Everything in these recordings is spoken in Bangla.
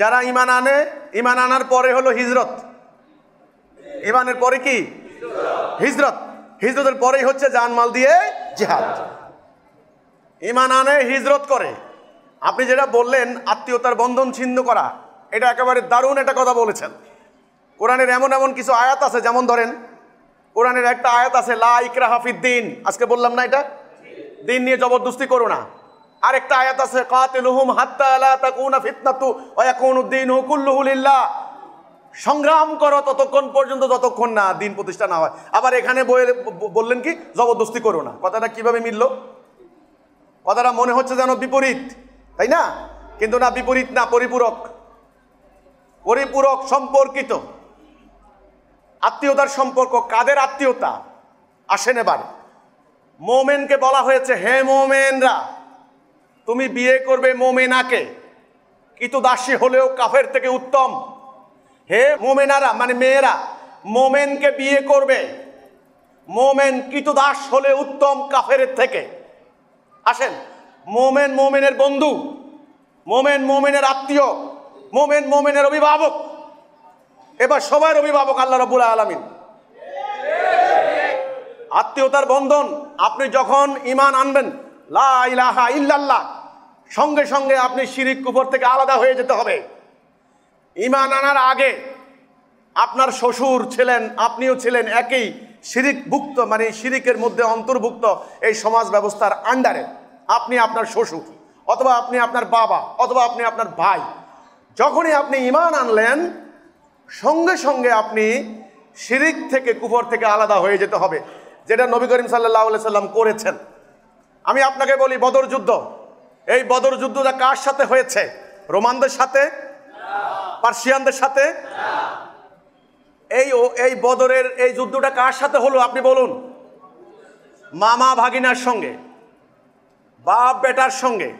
যারা ইমান আনে ইমান আনার পরে হলো হিজরত ইমানের পরে কি হিজরত হিজরতের পরেই হচ্ছে জানমাল দিয়ে জিহাদ ইমান আনে হিজরত করে আপনি যেটা বললেন আত্মীয়তার বন্ধন ছিন্ন করা এটা একেবারে দারুণ একটা কথা বলেছেন কোরআনের এমন এমন কিছু আয়াত আছে যেমন ধরেন কোরআনের একটা আয়াত আছে লা ইকরা হাফিদ্দিন আজকে বললাম না এটা দিন নিয়ে জবরদস্তি করো না আর একটা আয়াত আছে কাতিলুহুম হাত্তা লা তাকুনা ফিতনাতু ওয়া ইয়াকুনুদ্দীনু কুল্লুহু লিল্লাহ সংগ্রাম করো ততক্ষণ পর্যন্ত যতক্ষণ না দিন প্রতিষ্ঠা না হয় আবার এখানে বইয়ে বললেন কি জবরদস্তি করো না কথাটা কিভাবে মিলল কথাটা মনে হচ্ছে যেন বিপরীত তাই না কিন্তু না বিপরীত না পরিপূরক পরিপূরক সম্পর্কিত আত্মীয়তার সম্পর্ক কাদের আত্মীয়তা আসেন এবার মোমেনকে বলা হয়েছে হে মোমেনরা তুমি বিয়ে করবে মোমেনাকে কিন্তু দাসী হলেও কাফের থেকে উত্তম হে মোমেনারা মানে মেয়েরা মোমেনকে বিয়ে করবে মোমেন দাস হলে উত্তম কাফের থেকে আসেন মোমেন মোমেনের বন্ধু মোমেন মোমেনের আত্মীয় মোমেন মোমেনের অভিভাবক এবার সবাই অভিভাবক আল্লাহ রবুল আলমিন আত্মীয়তার বন্ধন আপনি যখন ইমান আনবেন লাহা ইল্লাল্লাহ সঙ্গে সঙ্গে আপনি শিরিক কুফর থেকে আলাদা হয়ে যেতে হবে ইমান আনার আগে আপনার শ্বশুর ছিলেন আপনিও ছিলেন একই শিরিকভুক্ত মানে শিরিকের মধ্যে অন্তর্ভুক্ত এই সমাজ ব্যবস্থার আন্ডারে আপনি আপনার শ্বশুর অথবা আপনি আপনার বাবা অথবা আপনি আপনার ভাই যখনই আপনি ইমান আনলেন সঙ্গে সঙ্গে আপনি শিরিক থেকে কুফর থেকে আলাদা হয়ে যেতে হবে যেটা নবী করিম সাল্লাহ সাল্লাম করেছেন আমি আপনাকে বলি বদর যুদ্ধ এই বদর যুদ্ধটা কার সাথে হয়েছে রোমানদের সাথে পার্সিয়ানদের সাথে এই ও এই বদরের এই যুদ্ধটা কার সাথে হলো আপনি বলুন মামা ভাগিনার সঙ্গে বাপ বেটার সঙ্গে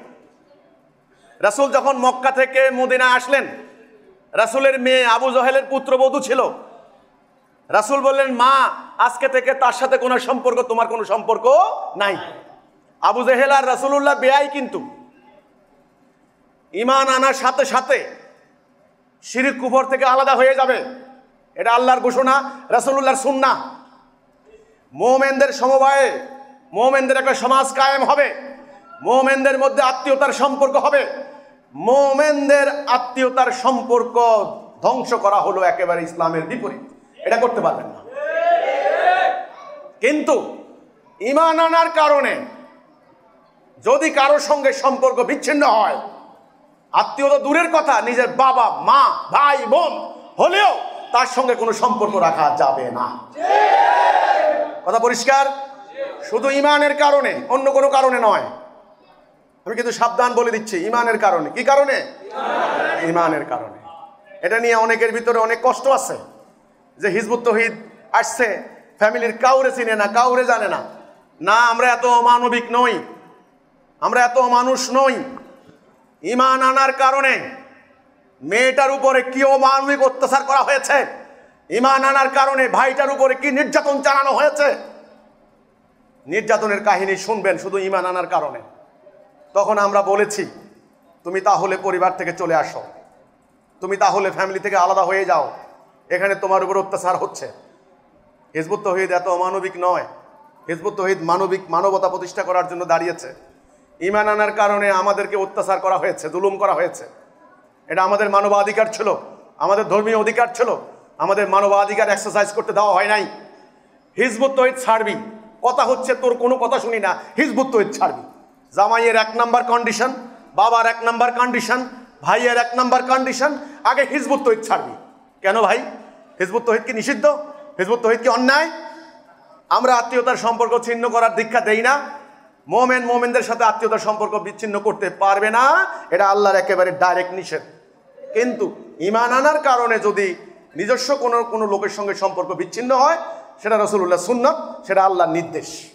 রাসুল যখন মক্কা থেকে মদিনা আসলেন রাসুলের মেয়ে আবু জহেলের পুত্রবধূ ছিল রাসুল বললেন মা আজকে থেকে তার সাথে কোনো সম্পর্ক তোমার কোনো সম্পর্ক নাই আবু জেহেল আর রসুল্লাহ বেআই কিন্তু ইমান আনার সাথে সাথে শিরিক কুফর থেকে আলাদা হয়ে যাবে এটা আল্লাহর ঘোষণা রসুল্লাহর সুন্না মোমেনদের সমবায়ে মোমেনদের একটা সমাজ কায়েম হবে মোমেনদের মধ্যে আত্মীয়তার সম্পর্ক হবে মোমেনদের আত্মীয়তার সম্পর্ক ধ্বংস করা হলো একেবারে ইসলামের বিপরীত এটা করতে পারবেন না কিন্তু ইমান আনার কারণে যদি কারো সঙ্গে সম্পর্ক বিচ্ছিন্ন হয় আত্মীয় তো দূরের কথা নিজের বাবা মা ভাই বোন হলেও তার সঙ্গে কোনো সম্পর্ক রাখা যাবে না কথা পরিষ্কার শুধু ইমানের কারণে অন্য কোনো কারণে নয় আমি কিন্তু সাবধান বলে দিচ্ছি ইমানের কারণে কি কারণে ইমানের কারণে এটা নিয়ে অনেকের ভিতরে অনেক কষ্ট আছে যে হিজবুত তহিদ আসছে ফ্যামিলির কাউরে চিনে না কাউরে জানে না না আমরা এত অমানবিক নই আমরা এত মানুষ নই ইমান আনার কারণে মেয়েটার উপরে কি অমানবিক অত্যাচার করা হয়েছে ইমান আনার কারণে ভাইটার উপরে কি নির্যাতন চালানো হয়েছে নির্যাতনের কাহিনী শুনবেন শুধু ইমান আনার কারণে তখন আমরা বলেছি তুমি তাহলে পরিবার থেকে চলে আসো তুমি তাহলে ফ্যামিলি থেকে আলাদা হয়ে যাও এখানে তোমার উপর অত্যাচার হচ্ছে হিজবুত তহিদ এত অমানবিক নয় হিজবুত তহিদ মানবিক মানবতা প্রতিষ্ঠা করার জন্য দাঁড়িয়েছে ইমান আনার কারণে আমাদেরকে অত্যাচার করা হয়েছে জুলুম করা হয়েছে এটা আমাদের মানবাধিকার ছিল আমাদের ধর্মীয় অধিকার ছিল আমাদের মানবাধিকার এক্সারসাইজ করতে দেওয়া হয় নাই হিজবুত তহিদ ছাড়বি কথা হচ্ছে তোর কোনো কথা শুনি না হিজবুত তহিদ ছাড়বি জামাইয়ের এক নম্বর কন্ডিশন বাবার এক নম্বর কন্ডিশন ভাইয়ের এক নম্বর কন্ডিশন আগে হিজবুত তহিদ ছাড়বি কেন ভাই হিজবুত তহিদ কি নিষিদ্ধ হিজবুত তহিদ কি অন্যায় আমরা আত্মীয়তার সম্পর্ক ছিন্ন করার দীক্ষা দেই না মোমেন মোমেনদের সাথে আত্মীয়তার সম্পর্ক বিচ্ছিন্ন করতে পারবে না এটা আল্লাহর একেবারে ডাইরেক্ট নিষেধ কিন্তু ইমান আনার কারণে যদি নিজস্ব কোনো কোনো লোকের সঙ্গে সম্পর্ক বিচ্ছিন্ন হয় সেটা রসুল্লাহ সুন্নত সেটা আল্লাহর নির্দেশ